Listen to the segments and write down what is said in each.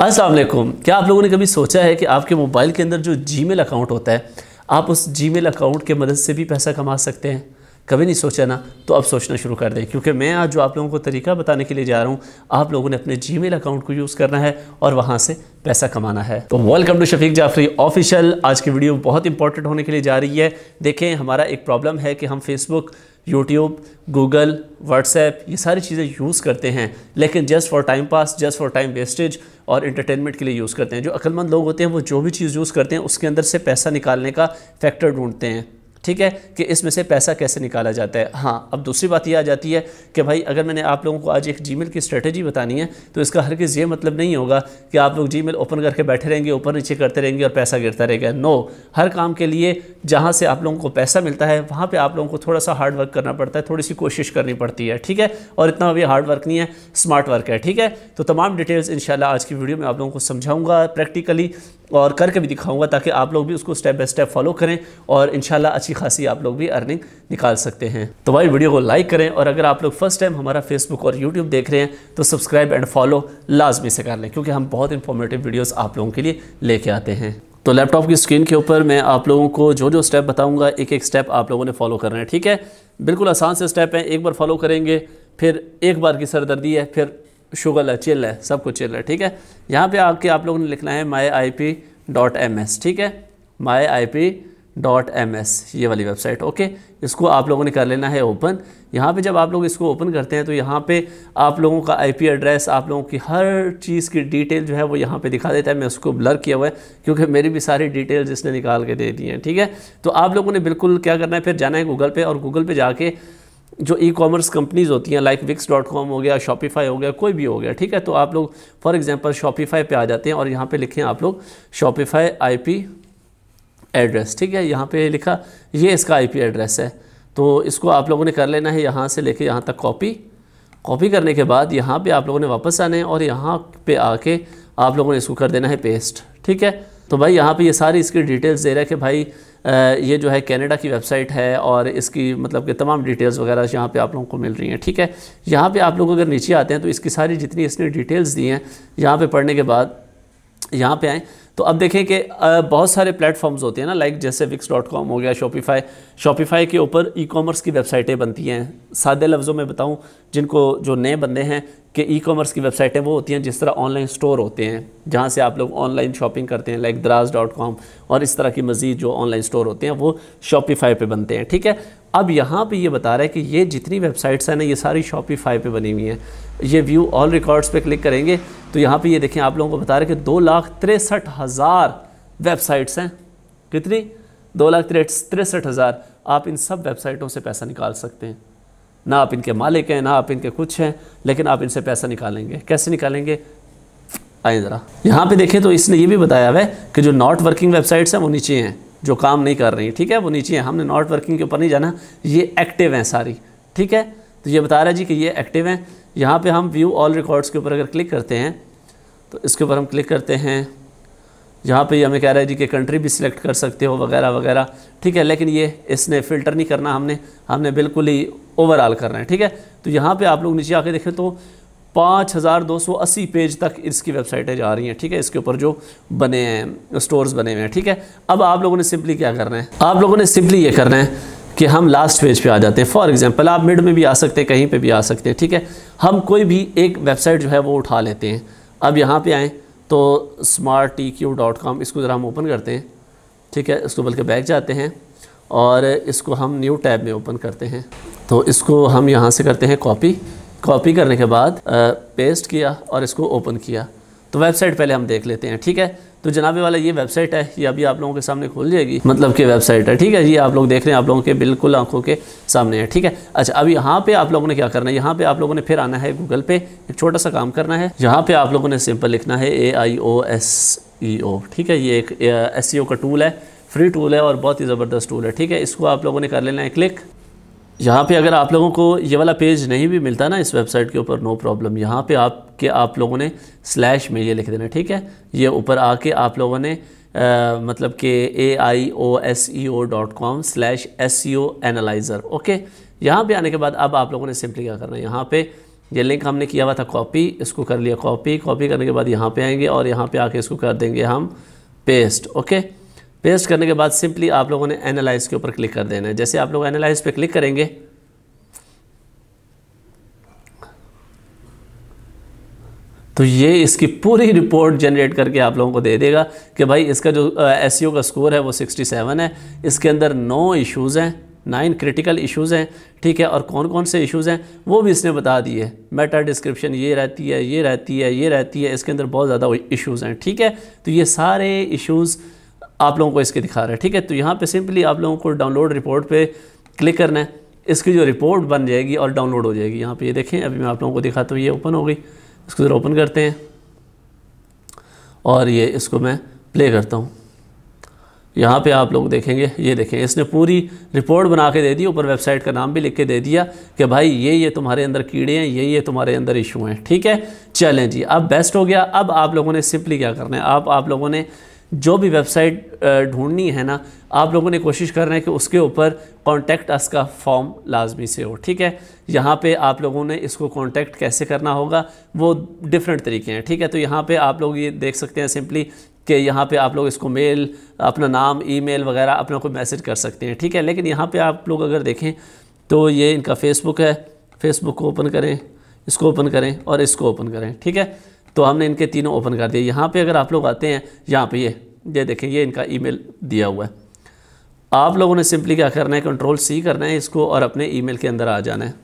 असलम क्या आप लोगों ने कभी सोचा है कि आपके मोबाइल के अंदर जो जी अकाउंट होता है आप उस जी अकाउंट के मदद से भी पैसा कमा सकते हैं कभी नहीं सोचा ना तो अब सोचना शुरू कर दें क्योंकि मैं आज जो आप लोगों को तरीका बताने के लिए जा रहा हूँ आप लोगों ने अपने जी अकाउंट को यूज़ करना है और वहाँ से पैसा कमाना है तो welcome to Shafiq Jafri official आज की वीडियो बहुत इंपॉर्टेंट होने के लिए जा रही है देखें हमारा एक प्रॉब्लम है कि हम फेसबुक यूट्यूब गूगल व्हाट्सएप ये सारी चीज़ें यूज़ करते हैं लेकिन just for time pass just for time wastage और इंटरटेनमेंट के लिए यूज़ करते हैं जो अक्लमंद लोग होते हैं वो जो भी चीज़ यूज़ करते हैं उसके अंदर से पैसा निकालने का फैक्टर ढूंढते हैं ठीक है कि इसमें से पैसा कैसे निकाला जाता है हाँ अब दूसरी बात यह आ जाती है कि भाई अगर मैंने आप लोगों को आज एक जी की स्ट्रेटजी बतानी है तो इसका हर किस ये मतलब नहीं होगा कि आप लोग जी ओपन करके बैठे रहेंगे ऊपर नीचे करते रहेंगे और पैसा गिरता रहेगा नो हर काम के लिए जहाँ से आप लोगों को पैसा मिलता है वहाँ पर आप लोगों को थोड़ा सा हार्ड वर्क करना पड़ता है थोड़ी सी कोशिश करनी पड़ती है ठीक है और इतना भी हार्ड वर्क नहीं है स्मार्ट वर्क है ठीक है तो तमाम डिटेल्स इन आज की वीडियो में आप लोगों को समझाऊँगा प्रैक्टिकली और करके भी दिखाऊँगा ताकि आप लोग भी उसको स्टेप बाय स्टेप फॉलो करें और इन अच्छी अच्छी खासी आप लोग भी अर्निंग निकाल सकते हैं तो भाई वीडियो को लाइक करें और अगर आप लोग फर्स्ट टाइम हमारा फेसबुक और यूट्यूब देख रहे हैं तो सब्सक्राइब एंड फॉलो लाजमी से कर लें क्योंकि हम बहुत इंफॉर्मेटिव वीडियोज़ आप लोगों के लिए लेके आते हैं तो लैपटॉप की स्क्रीन के ऊपर मैं आप लोगों को जो जो स्टेप बताऊंगा एक एक स्टेप आप लोगों ने फॉलो करना है ठीक है बिल्कुल आसान से स्टेप हैं एक बार फॉलो करेंगे फिर एक बार की सरदर्दी है फिर शुगर है चिल है सब कुछ चिल है ठीक है यहाँ पे आके आप लोगों ने लिखना है my I P dot M S ठीक है my I P dot M S ये वाली वेबसाइट ओके इसको आप लोगों ने कर लेना है ओपन यहाँ पे जब आप लोग इसको ओपन करते हैं तो यहाँ पे आप लोगों का आईपी एड्रेस आप लोगों की हर चीज़ की डिटेल जो है वो यहाँ पे दिखा देता है मैं उसको ब्लर किया हुआ है क्योंकि मेरी भी सारी डिटेल्स इसने निकाल के दे दी हैं ठीक है तो आप लोगों ने बिल्कुल क्या करना है फिर जाना है गूगल पर और गूगल पर जाके जो ई कॉमर्स कंपनीज़ होती हैं लाइक विक्स डॉट कॉम हो गया शॉपीफाई हो गया कोई भी हो गया ठीक है तो आप लोग फॉर एग्ज़ाम्पल शॉपीफाई पर आ जाते हैं और यहाँ पर लिखें आप लोग आई पी एड्रेस ठीक है यहाँ पे लिखा ये इसका आईपी एड्रेस है तो इसको आप लोगों ने कर लेना है यहाँ से लेके यहाँ तक कॉपी कॉपी करने के बाद यहाँ पे आप लोगों ने वापस आने और यहाँ पे आके आप लोगों ने इसको कर देना है पेस्ट ठीक है तो भाई यहाँ पे ये सारी इसकी डिटेल्स दे रहा है कि भाई ये जो है कैनेडा की वेबसाइट है और इसकी मतलब कि तमाम डिटेल्स वगैरह यहाँ पे आप लोगों को मिल रही हैं ठीक है यहाँ पे आप लोग अगर नीचे आते हैं तो इसकी सारी जितनी इसने डिटेल्स दी हैं यहाँ पे पढ़ने के बाद यहाँ पे आएँ तो अब देखें कि बहुत सारे प्लेटफॉर्म्स होते हैं ना लाइक जैसे विक्स डॉट कॉम हो गया शॉपिफाई शॉपिफाई के ऊपर ई कॉमर्स की वेबसाइटें बनती हैं सादे लफ्ज़ों में बताऊं जिनको जो नए बंदे हैं कि ई कॉमर्स की वेबसाइटें वो होती हैं जिस तरह ऑनलाइन स्टोर होते हैं जहाँ से आप लोग ऑनलाइन शॉपिंग करते हैं लाइक दराज डॉट कॉम और इस तरह की मज़ीद जो ऑनलाइन स्टोर होते हैं वो शॉपीफाई पर बनते हैं ठीक है अब यहाँ पे ये बता रहा है कि ये जितनी वेबसाइट्स हैं ना ये सारी शॉपिफाई पे बनी हुई हैं ये व्यू ऑल रिकॉर्ड्स पे क्लिक करेंगे तो यहाँ पे ये देखें आप लोगों को बता रहे हैं कि दो लाख तिरसठ हज़ार वेबसाइट्स हैं कितनी दो लाख तिरसठ हज़ार आप इन सब वेबसाइटों से पैसा निकाल सकते हैं ना आप इनके मालिक हैं ना आप इनके कुछ हैं लेकिन आप इनसे पैसा निकालेंगे कैसे निकालेंगे आए ज़रा यहाँ पर देखें तो इसने ये भी बताया हुआ है कि जो नॉट वर्किंग वेबसाइट्स हैं वो नीचे हैं जो काम नहीं कर रही है ठीक है वो नीचे हैं हमने नॉट वर्किंग के ऊपर नहीं जाना ये एक्टिव हैं सारी ठीक है तो ये बता रहा है जी कि ये एक्टिव हैं यहाँ पे हम व्यू ऑल रिकॉर्ड्स के ऊपर अगर क्लिक करते हैं तो इसके ऊपर हम क्लिक करते हैं यहाँ पे हमें कह रहा है जी कि कंट्री भी सिलेक्ट कर सकते हो वगैरह वगैरह ठीक है लेकिन ये इसने फ़िल्टर नहीं करना हमने हमने बिल्कुल ही ओवरऑल करना है ठीक है तो यहाँ पर आप लोग नीचे आके देखें तो पाँच हज़ार दो सौ अस्सी पेज तक इसकी वेबसाइटें जा रही हैं ठीक है इसके ऊपर जो बने हैं स्टोर्स बने हुए हैं ठीक है अब आप लोगों ने सिंपली क्या करना है आप लोगों ने सिंपली ये करना है कि हम लास्ट पेज पे आ जाते हैं फॉर एग्जांपल आप मिड में भी आ सकते हैं कहीं पे भी आ सकते हैं ठीक है हम कोई भी एक वेबसाइट जो है वो उठा लेते हैं अब यहाँ पर आएँ तो smart T Q dot com इसको ज़रा हम ओपन करते हैं ठीक है इसको बल्कि बैक जाते हैं और इसको हम न्यू टैब में ओपन करते हैं तो इसको हम यहाँ से करते हैं कॉपी कॉपी करने के बाद पेस्ट किया और इसको ओपन किया तो वेबसाइट पहले हम देख लेते हैं ठीक है तो जनाबे वाला ये वेबसाइट है ये अभी आप लोगों के सामने खुल जाएगी मतलब कि वेबसाइट है ठीक है ये आप लोग देख रहे हैं आप लोगों के बिल्कुल आंखों के सामने है ठीक है अच्छा अब यहाँ पे आप लोगों ने क्या करना है यहाँ पे आप लोगों ने फिर आना है गूगल पे एक छोटा सा काम करना है यहाँ पे आप लोगों ने सिंपल लिखना है ए आई ओ एस ई ओ ठीक है ये एक एस सी ओ का टूल है फ्री टूल है और बहुत ही ज़बरदस्त टूल है ठीक है इसको आप लोगों ने कर लेना है क्लिक यहाँ पे अगर आप लोगों को ये वाला पेज नहीं भी मिलता ना इस वेबसाइट के ऊपर नो प्रॉब्लम यहाँ पे आपके आप लोगों ने स्लैश में ये लिख देना ठीक है ये ऊपर आके आप लोगों ने आ, मतलब कि A I O S E O dot com slash S E O analyser okay यहाँ पे आने के बाद अब आप लोगों ने सिंपली क्या करना है यहाँ पर ये लिंक हमने किया हुआ था कॉपी इसको कर लिया कॉपी कॉपी करने के बाद यहाँ पर आएंगे और यहाँ पर आके इसको कर देंगे हम पेस्ट ओके पेस्ट करने के बाद सिंपली आप लोगों ने एनालाइज के ऊपर क्लिक कर देना है जैसे आप लोग एनालाइज पे क्लिक करेंगे तो ये इसकी पूरी रिपोर्ट जनरेट करके आप लोगों को दे देगा कि भाई इसका जो एस uh, e का स्कोर है वो 67 है इसके अंदर नौ इश्यूज़ हैं नाइन क्रिटिकल इश्यूज़ हैं ठीक है और कौन कौन से इश्यूज़ हैं वो भी इसने बता दिए मेटा डिस्क्रिप्शन ये रहती है ये रहती है ये रहती है इसके अंदर बहुत ज़्यादा इश्यूज़ हैं ठीक है तो ये सारे इशूज़ आप लोगों को इसके दिखा रहा है ठीक है तो यहाँ पे सिंपली आप लोगों को डाउनलोड रिपोर्ट पे क्लिक करना है इसकी जो रिपोर्ट बन जाएगी और डाउनलोड हो जाएगी यहाँ पे ये देखें अभी मैं आप लोगों को दिखाता तो हूँ ये ओपन हो गई इसको ज़रा ओपन करते हैं और ये इसको मैं प्ले करता हूँ यहाँ पे आप लोग देखेंगे ये देखें इसने पूरी रिपोर्ट बना के दे दी ऊपर वेबसाइट का नाम भी लिख के दे दिया कि भाई ये ये तुम्हारे अंदर कीड़े हैं ये ये तुम्हारे अंदर इशू हैं ठीक है चलें जी अब बेस्ट हो गया अब आप लोगों ने सिंपली क्या करना है आप आप लोगों ने जो भी वेबसाइट ढूंढनी है ना आप लोगों ने कोशिश करना है कि उसके ऊपर कॉन्टैक्ट अस का फॉर्म लाजमी से हो ठीक है यहाँ पे आप लोगों ने इसको कॉन्टैक्ट कैसे करना होगा वो डिफरेंट तरीके हैं ठीक है तो यहाँ पे आप लोग ये देख सकते हैं सिंपली कि यहाँ पे आप लोग इसको मेल अपना नाम ईमेल वगैरह अपना कोई मैसेज कर सकते हैं ठीक है लेकिन यहाँ पर आप लोग अगर देखें तो ये इनका फेसबुक है फेसबुक को ओपन करें इसको ओपन करें और इसको ओपन करें ठीक है तो हमने इनके तीनों ओपन कर दिए यहाँ पे अगर आप लोग आते हैं यहाँ पे ये ये देखें ये इनका ईमेल दिया हुआ है आप लोगों ने सिंपली क्या करना है कंट्रोल सी करना है इसको और अपने ईमेल के अंदर आ जाना है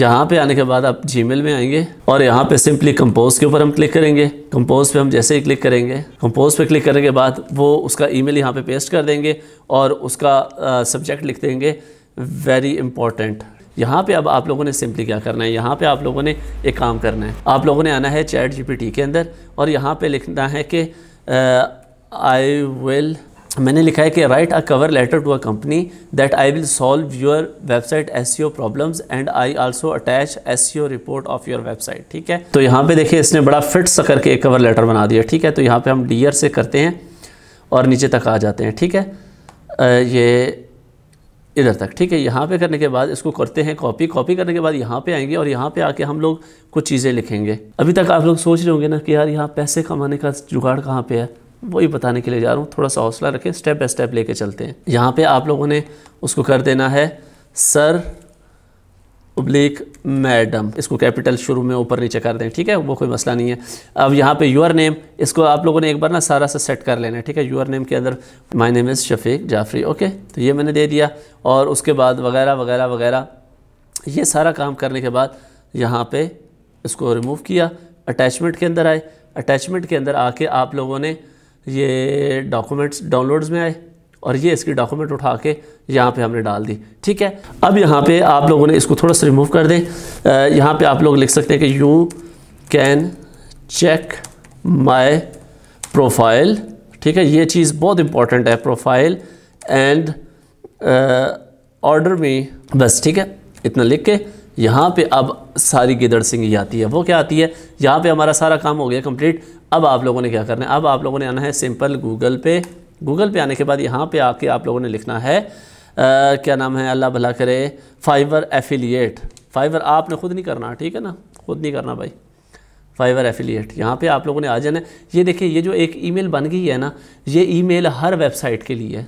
यहाँ पे आने के बाद आप जीमेल में आएंगे और यहाँ पे सिंपली कंपोज के ऊपर हम क्लिक करेंगे कंपोज पे हम जैसे ही क्लिक करेंगे कंपोज पे क्लिक करने के बाद वो उसका ईमेल यहाँ पे पेस्ट कर देंगे और उसका सब्जेक्ट लिख देंगे वेरी इंपॉर्टेंट यहाँ पे अब आप लोगों ने सिंपली क्या करना है यहाँ पे आप लोगों ने एक काम करना है आप लोगों ने आना है चैट जीपीटी के अंदर और यहाँ पे लिखना है कि आई विल मैंने लिखा है कि write a cover letter to a company that I will solve your website S C O problems and I also attach S C O report of your website ठीक है तो यहाँ पे देखिए इसने बड़ा फिट सा करके एक कवर लेटर बना दिया ठीक है तो यहाँ पे हम डियर से करते हैं और नीचे तक आ जाते हैं ठीक है आ, ये इधर तक ठीक है यहाँ पे करने के बाद इसको करते हैं कॉपी कॉपी करने के बाद यहाँ पे आएंगे और यहाँ पे आके हम लोग कुछ चीज़ें लिखेंगे अभी तक आप लोग सोच रहे होंगे ना कि यार यहाँ पैसे कमाने का जुगाड़ कहाँ पे है वही बताने के लिए जा रहा हूँ थोड़ा सा हौसला रखें स्टेप बाय स्टेप लेके चलते हैं यहाँ पे आप लोगों ने उसको कर देना है सर पब्लिक मैडम इसको कैपिटल शुरू में ऊपर नीचे कर दें ठीक है वो कोई मसला नहीं है अब यहाँ पे यूर नेम इसको आप लोगों ने एक बार ना सारा सा सेट कर लेना है ठीक है यूर नेम के अंदर my name is Shafiq Jafri okay तो ये मैंने दे दिया और उसके बाद वगैरह वगैरह वगैरह ये सारा काम करने के बाद यहाँ पर इसको रिमूव किया अटैचमेंट के अंदर आए अटैचमेंट के अंदर आके आप लोगों ने ये डॉक्यूमेंट्स डाउनलोड्स में आए और ये इसकी डॉक्यूमेंट उठा के यहाँ पे हमने डाल दी ठीक है अब यहाँ पे आप लोगों ने इसको थोड़ा सा रिमूव कर दें यहाँ पे आप लोग लिख सकते हैं कि you can check my profile ठीक है ये चीज़ बहुत इंपॉर्टेंट है प्रोफाइल एंड ऑर्डर में बस ठीक है इतना लिख के यहाँ पे अब सारी गिदड़ सिंगी आती है वो क्या आती है यहाँ पे हमारा सारा काम हो गया कंप्लीट अब आप लोगों ने क्या करना है अब आप लोगों ने आना है सिंपल गूगल पे गूगल पे आने के बाद यहाँ पे आके आप लोगों ने लिखना है आ, क्या नाम है अल्लाह भला करे फाइवर एफिलिएट फाइवर आपने ख़ुद नहीं करना ठीक है ना खुद नहीं करना भाई फाइवर एफिलिएट यहाँ पे आप लोगों ने आ जाना ये देखिए ये जो एक ईमेल बन गई है ना ये ईमेल हर वेबसाइट के लिए है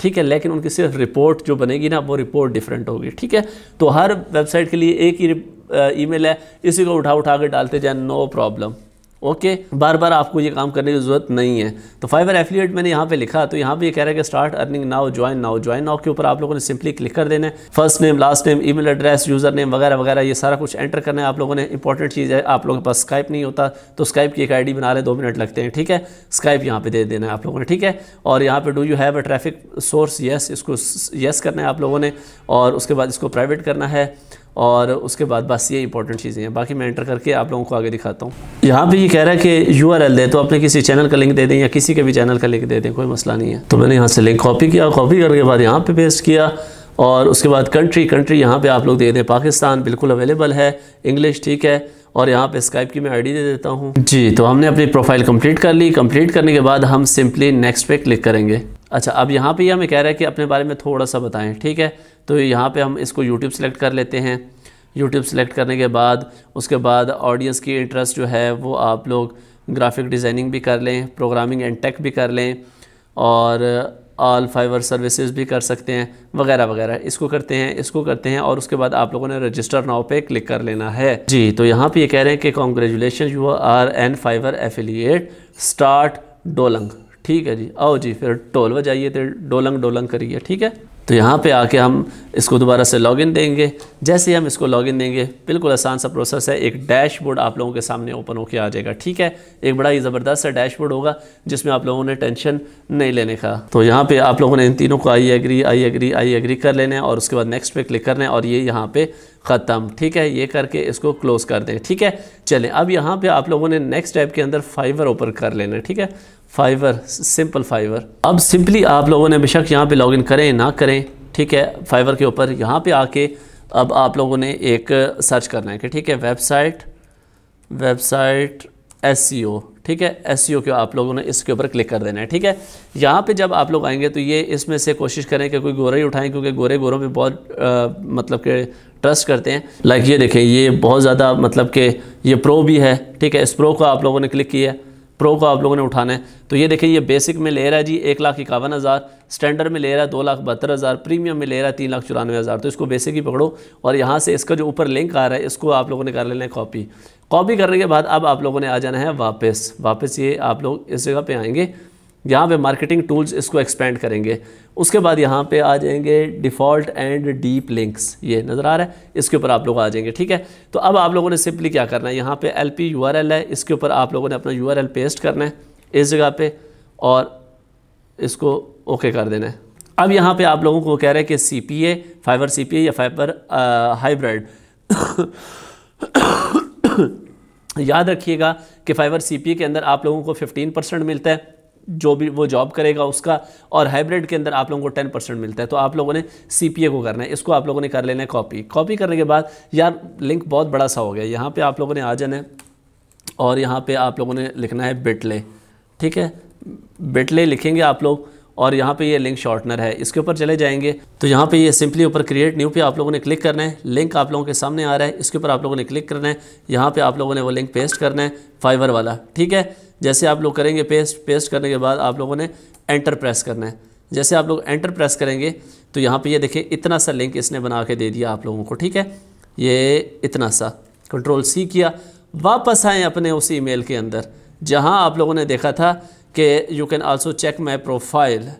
ठीक है लेकिन उनकी सिर्फ रिपोर्ट जो बनेगी ना वो रिपोर्ट डिफरेंट होगी ठीक है तो हर वेबसाइट के लिए एक ही ईमेल है इसी को उठा उठा के डालते जाए नो प्रॉब्लम ओके बार बार आपको ये काम करने की ज़रूरत नहीं है तो फाइवर एफिलियट मैंने यहाँ पे लिखा तो यहाँ पे ये कह रहा है कि start earning now join now join now के ऊपर आप लोगों ने सिंपली क्लिक कर देना है first name last name email address user name वगैरह वगैरह ये सारा कुछ एंटर करना है आप लोगों ने इंपॉर्टेंट चीज़ है आप लोगों के पास स्काइप नहीं होता तो स्काइप की एक आई बना ले दो मिनट लगते हैं ठीक है स्काइप यहाँ पर दे देना है आप लोगों ने ठीक है और यहाँ पर do you have a traffic source yes इसको येस करना है आप लोगों ने और उसके बाद इसको प्राइवेट करना है और उसके बाद बस ये इंपॉर्टेंट चीज़ें हैं बाकी मैं एंटर करके आप लोगों को आगे दिखाता हूँ यहाँ पे ये कह रहा है कि यू आर एल दे तो आपने किसी चैनल का लिंक दे दें या किसी के भी चैनल का लिंक दे दें कोई मसला नहीं है तो मैंने यहाँ से लिंक कॉपी किया कॉपी करने के बाद यहाँ पे पेस्ट किया और उसके बाद कंट्री कंट्री यहाँ पर आप लोग दे दें पाकिस्तान बिल्कुल अवेलेबल है इंग्लिश ठीक है और यहाँ पे स्काइप की मैं आईडी दे देता हूँ जी तो हमने अपनी प्रोफाइल कंप्लीट कर ली कंप्लीट करने के बाद हम सिंपली नेक्स्ट पे क्लिक करेंगे अच्छा अब यहाँ पे ये हमें कह रहा है कि अपने बारे में थोड़ा सा बताएं ठीक है तो यहाँ पे हम इसको यूट्यूब सेलेक्ट कर लेते हैं यूट्यूब सेलेक्ट करने के बाद उसके बाद ऑडियंस की इंटरेस्ट जो है वो आप लोग ग्राफिक डिज़ाइनिंग भी कर लें प्रोग्रामिंग एंड टेक भी कर लें और ऑल फाइवर सर्विसेज भी कर सकते हैं वगैरह वगैरह इसको करते हैं इसको करते हैं और उसके बाद आप लोगों ने रजिस्टर नाव पे क्लिक कर लेना है जी तो यहाँ पे ये कह रहे हैं कि congratulation you are an Fiverr affiliate start डोलंग ठीक है जी आओ जी फिर ढोल बजाइए तो डोलंग डोलंग करिए ठीक है तो यहाँ पे आके हम इसको दोबारा से लॉगिन देंगे जैसे ही हम इसको लॉगिन देंगे बिल्कुल आसान सा प्रोसेस है एक डैशबोर्ड आप लोगों के सामने ओपन होके आ जाएगा ठीक है एक बड़ा ही ज़बरदस्त सा डैशबोर्ड होगा जिसमें आप लोगों ने टेंशन नहीं लेने का तो यहाँ पे आप लोगों ने इन तीनों को I agree I agree I agree कर लेना है और उसके बाद नेक्स्ट पे क्लिक करना है और ये यहाँ पर ख़त्म ठीक है ये करके इसको क्लोज़ कर दें ठीक है चलें अब यहाँ पर आप लोगों ने नेक्स्ट ऐप के अंदर फाइवर ओपन कर लेना है ठीक है फाइवर सिंपल फाइवर अब सिंपली आप लोगों ने बेशक यहाँ पे लॉगिन करें ना करें ठीक है फाइवर के ऊपर यहाँ पे आके अब आप लोगों ने एक सर्च करना है कि ठीक है वेबसाइट वेबसाइट एस ठीक है एस e के आप लोगों ने इसके ऊपर क्लिक कर देना है ठीक है यहाँ पे जब आप लोग आएंगे तो ये इसमें से कोशिश करें कि कोई गोरे ही उठाएं क्योंकि गोरे गोरों पे बहुत आ, मतलब के ट्रस्ट करते हैं लाइक ये देखें ये बहुत ज़्यादा मतलब कि ये प्रो भी है ठीक है इस प्रो को आप लोगों ने क्लिक किया है प्रो को आप लोगों ने उठाना है तो ये देखिए ये बेसिक में ले रहा है जी एक लाख इक्यावन हज़ार स्टैंडर्ड में ले रहा है दो लाख बहत्तर हज़ार प्रीमियम में ले रहा है तीन लाख चौरानवे हज़ार तो इसको बेसिक ही पकड़ो और यहाँ से इसका जो ऊपर लिंक आ रहा है इसको आप लोगों ने कर लेना है कॉपी कॉपी करने के बाद अब आप लोगों ने आ जाना है वापस वापस ये आप लोग इस जगह पर आएंगे यहाँ पे मार्केटिंग टूल्स इसको एक्सपेंड करेंगे उसके बाद यहाँ पे आ जाएंगे डिफ़ॉल्ट एंड डीप लिंक्स ये नज़र आ रहा है इसके ऊपर आप लोग आ जाएंगे ठीक है तो अब आप लोगों ने सिंपली क्या करना है यहाँ पे L P U R L है इसके ऊपर आप लोगों ने अपना यू आर एल पेस्ट करना है इस जगह पे और इसको ओके कर देना है अब यहाँ पे आप लोगों को कह रहे हैं कि C P A fibre C P A या फाइबर हाइब्रिड याद रखिएगा कि फाइबर सी पी ए के अंदर आप लोगों को फिफ्टीन परसेंट मिलता है जो भी वो जॉब करेगा उसका और हाइब्रिड के अंदर आप लोगों को टेन परसेंट मिलता है तो आप लोगों ने सी को करना है इसको आप लोगों ने कर लेना है कॉपी कॉपी करने के बाद यार लिंक बहुत बड़ा सा हो गया यहाँ पर आप लोगों ने आ जाना है और यहाँ पर आप लोगों ने लिखना है बिटले ठीक है बिटले लिखेंगे आप लोग और यहाँ पे ये लिंक शॉर्टनर है इसके ऊपर चले जाएंगे तो यहाँ पे ये सिंपली ऊपर क्रिएट न्यू पे आप लोगों ने क्लिक करना है लिंक आप लोगों के सामने आ रहा है इसके ऊपर आप लोगों ने क्लिक करना है यहाँ पे आप लोगों ने वो लिंक पेस्ट करना है फाइबर वाला ठीक है जैसे आप लोग करेंगे पेस्ट पेस्ट करने के बाद आप लोगों ने एंटर प्रेस करना है जैसे आप लोग एंटर प्रेस करेंगे तो यहाँ पर ये देखें इतना सा लिंक इसने बना के दे दिया आप लोगों को ठीक है ये इतना सा कंट्रोल सी किया वापस आएँ अपने उस ई के अंदर जहाँ आप लोगों ने देखा था कि you can also check my profile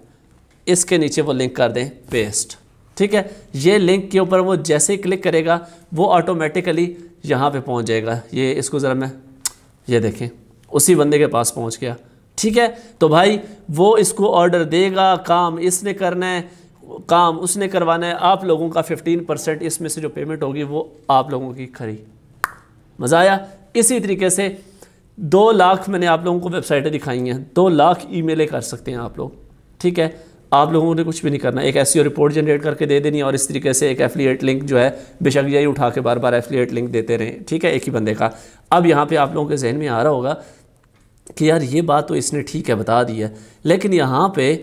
इसके नीचे वो लिंक कर दें पेस्ट ठीक है ये लिंक के ऊपर वो जैसे ही क्लिक करेगा वो ऑटोमेटिकली यहाँ पे पहुँच जाएगा ये इसको ज़रा मैं ये देखें उसी बंदे के पास पहुँच गया ठीक है तो भाई वो इसको ऑर्डर देगा काम इसने करना है काम उसने करवाना है आप लोगों का 15 परसेंट इसमें से जो पेमेंट होगी वो आप लोगों की खरी मज़ा आया इसी तरीके से दो लाख मैंने आप लोगों को वेबसाइटें दिखाई हैं दो लाख ईमेलें कर सकते हैं आप लोग ठीक है आप लोगों ने कुछ भी नहीं करना एक ऐसी रिपोर्ट जनरेट करके दे देनी और इस तरीके से एक एफिलिएट लिंक जो है बेशक यही उठा के बार बार एफिलिएट लिंक देते रहें ठीक है एक ही बंदे का अब यहाँ पे आप लोगों के जहन में आ रहा होगा कि यार ये बात तो इसने ठीक है बता दी है लेकिन यहाँ पे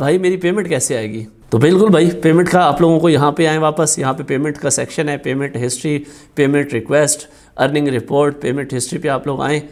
भाई मेरी पेमेंट कैसे आएगी तो बिल्कुल भाई पेमेंट का आप लोगों को यहाँ पर आए वापस यहाँ पे पेमेंट का सेक्शन है payment history payment request earning report payment history पे आप लोग आएँ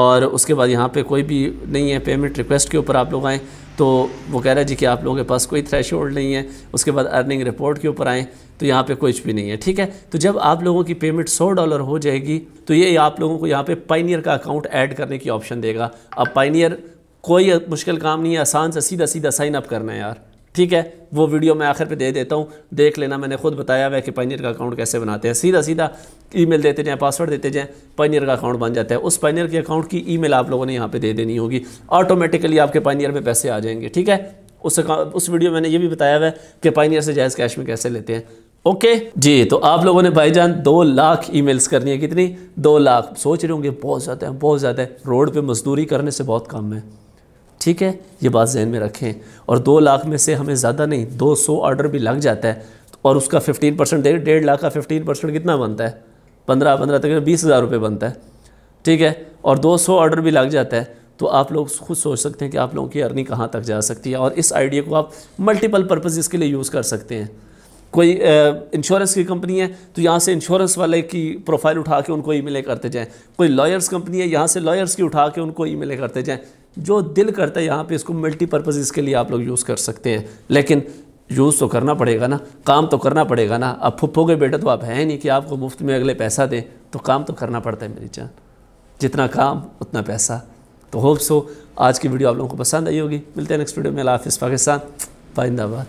और उसके बाद यहाँ पे कोई भी नहीं है पेमेंट रिक्वेस्ट के ऊपर आप लोग आएँ तो वो कह रहा है जी कि आप लोगों के पास कोई थ्रेश नहीं है उसके बाद अर्निंग रिपोर्ट के ऊपर आएँ तो यहाँ पे कुछ भी नहीं है ठीक है तो जब आप लोगों की पेमेंट सौ डॉलर हो जाएगी तो ये आप लोगों को यहाँ पे पाइनियर का अकाउंट ऐड करने की ऑप्शन देगा अब पाइनियर कोई मुश्किल काम नहीं है आसान से सीधा सीधा साइनअप करना है यार ठीक है वो वीडियो मैं आखिर पे दे देता हूँ देख लेना मैंने खुद बताया हुआ है कि पाइनियर का अकाउंट कैसे बनाते हैं सीधा सीधा ईमेल देते जाएँ पासवर्ड देते जाएँ पाइनियर का अकाउंट बन जाता है उस पाइनियर के अकाउंट की ईमेल आप लोगों ने यहाँ पे दे देनी होगी ऑटोमेटिकली आपके पाइनियर में पैसे आ जाएंगे ठीक है उस उस वीडियो मैंने ये भी बताया हुआ है कि पाइनियर से जायज़ कैश में कैसे लेते हैं ओके जी तो आप लोगों ने जान दो लाख मेल्स करनी है कितनी दो लाख सोच रहे होंगे बहुत ज़्यादा है बहुत ज़्यादा है रोड पर मजदूरी करने से बहुत कम है ठीक है ये बात जहन में रखें और दो लाख में से हमें ज़्यादा नहीं दो सौ ऑर्डर भी लग जाता है और उसका फिफ्टीन परसेंट देखिए डेढ़ लाख का फिफ्टीन परसेंट कितना बनता है पंद्रह पंद्रह तक बीस हज़ार रुपये बनता है ठीक है और दो सौ ऑर्डर भी लग जाता है तो आप लोग खुद सोच सकते हैं कि आप लोगों की अर्निंग कहाँ तक जा सकती है और इस आइडिया को आप मल्टीपल पर्पज़ के लिए यूज़ कर सकते हैं कोई इंश्योरेंस की कंपनी है तो यहाँ से इंश्योरेंस वाले की प्रोफाइल उठा के उनको ईमेलें करते जाएं कोई लॉयर्स कंपनी है यहाँ से लॉयर्स की उठा के उनको ईमेलें करते जाएं जो दिल करता है यहाँ पे इसको मल्टीपर्पज़ इसके लिए आप लोग यूज़ कर सकते हैं लेकिन यूज़ तो करना पड़ेगा ना काम तो करना पड़ेगा ना अब फुप्पोगे बेटा तो आप हैं नहीं कि आपको मुफ्त में अगले पैसा दें तो काम तो करना पड़ता है मेरी जान जितना काम उतना पैसा तो होप्स हो आज की वीडियो आप लोगों को पसंद आई होगी मिलते हैं नेक्स्ट वीडियो में अला हाफ पाकिस्तान पाइंदाबाद